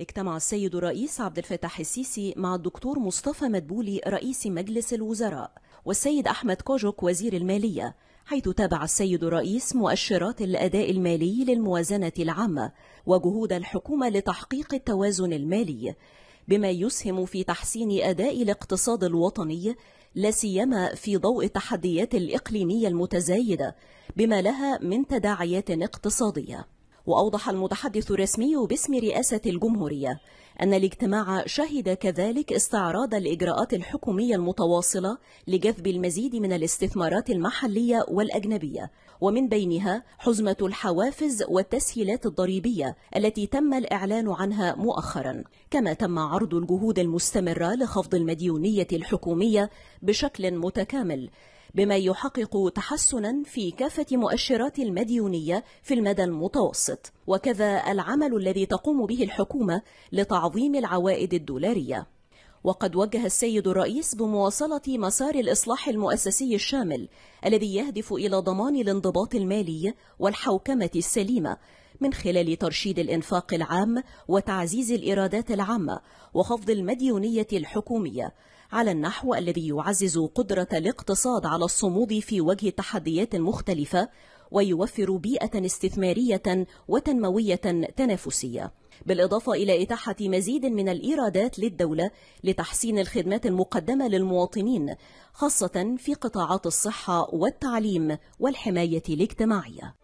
اجتمع السيد الرئيس عبد الفتاح السيسي مع الدكتور مصطفى مدبولي رئيس مجلس الوزراء والسيد أحمد كوجوك وزير المالية حيث تابع السيد الرئيس مؤشرات الأداء المالي للموازنة العامة وجهود الحكومة لتحقيق التوازن المالي بما يسهم في تحسين أداء الاقتصاد الوطني لا سيما في ضوء التحديات الإقليمية المتزايدة بما لها من تداعيات اقتصادية وأوضح المتحدث الرسمي باسم رئاسة الجمهورية أن الاجتماع شهد كذلك استعراض الإجراءات الحكومية المتواصلة لجذب المزيد من الاستثمارات المحلية والأجنبية ومن بينها حزمة الحوافز والتسهيلات الضريبية التي تم الإعلان عنها مؤخرا كما تم عرض الجهود المستمرة لخفض المديونية الحكومية بشكل متكامل بما يحقق تحسنا في كافة مؤشرات المديونية في المدى المتوسط وكذا العمل الذي تقوم به الحكومة لتعظيم العوائد الدولارية وقد وجه السيد الرئيس بمواصلة مسار الإصلاح المؤسسي الشامل الذي يهدف إلى ضمان الانضباط المالي والحوكمة السليمة من خلال ترشيد الإنفاق العام وتعزيز الإيرادات العامة وخفض المديونية الحكومية على النحو الذي يعزز قدرة الاقتصاد على الصمود في وجه تحديات مختلفة ويوفر بيئة استثمارية وتنموية تنافسية بالإضافة إلى إتاحة مزيد من الإيرادات للدولة لتحسين الخدمات المقدمة للمواطنين خاصة في قطاعات الصحة والتعليم والحماية الاجتماعية